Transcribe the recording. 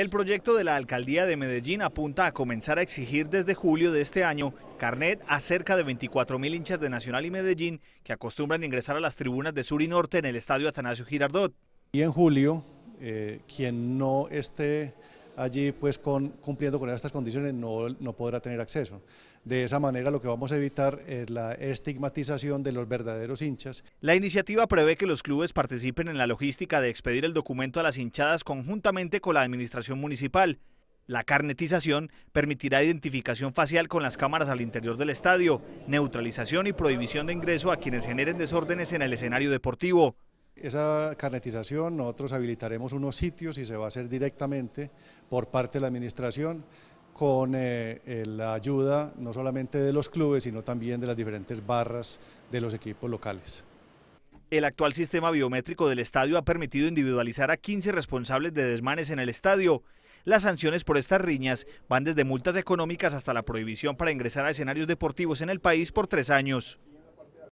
El proyecto de la Alcaldía de Medellín apunta a comenzar a exigir desde julio de este año carnet a cerca de 24.000 hinchas de Nacional y Medellín que acostumbran ingresar a las tribunas de sur y norte en el estadio Atanasio Girardot. Y en julio, eh, quien no esté allí pues cumpliendo con estas condiciones no, no, podrá tener acceso. De esa manera lo que vamos a evitar es la estigmatización de los verdaderos hinchas. La iniciativa prevé que los clubes participen en la logística de expedir el documento a las hinchadas conjuntamente con la administración municipal. La carnetización permitirá identificación facial con las cámaras al interior del estadio, neutralización y prohibición de ingreso a quienes generen desórdenes en el escenario deportivo. Esa carnetización nosotros habilitaremos unos sitios y se va a hacer directamente por parte de la administración con eh, eh, la ayuda no solamente de los clubes, sino también de las diferentes barras de los equipos locales. El actual sistema biométrico del estadio ha permitido individualizar a 15 responsables de desmanes en el estadio. Las sanciones por estas riñas van desde multas económicas hasta la prohibición para ingresar a escenarios deportivos en el país por tres años.